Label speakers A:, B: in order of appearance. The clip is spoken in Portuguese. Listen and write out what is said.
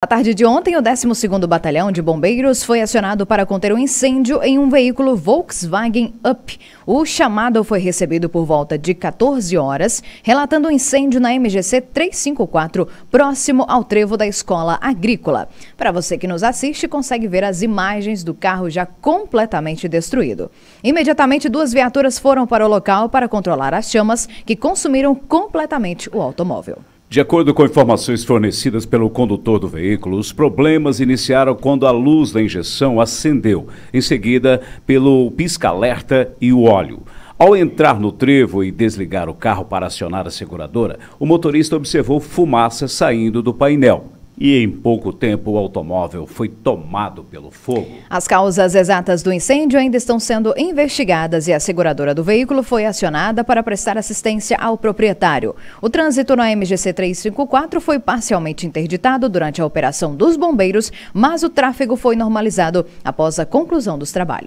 A: Na tarde de ontem, o 12º Batalhão de Bombeiros foi acionado para conter um incêndio em um veículo Volkswagen Up. O chamado foi recebido por volta de 14 horas, relatando um incêndio na MGC 354, próximo ao trevo da Escola Agrícola. Para você que nos assiste, consegue ver as imagens do carro já completamente destruído. Imediatamente, duas viaturas foram para o local para controlar as chamas, que consumiram completamente o automóvel.
B: De acordo com informações fornecidas pelo condutor do veículo, os problemas iniciaram quando a luz da injeção acendeu, em seguida pelo pisca-alerta e o óleo. Ao entrar no trevo e desligar o carro para acionar a seguradora, o motorista observou fumaça saindo do painel. E em pouco tempo o automóvel foi tomado pelo fogo.
A: As causas exatas do incêndio ainda estão sendo investigadas e a seguradora do veículo foi acionada para prestar assistência ao proprietário. O trânsito na MGC 354 foi parcialmente interditado durante a operação dos bombeiros, mas o tráfego foi normalizado após a conclusão dos trabalhos.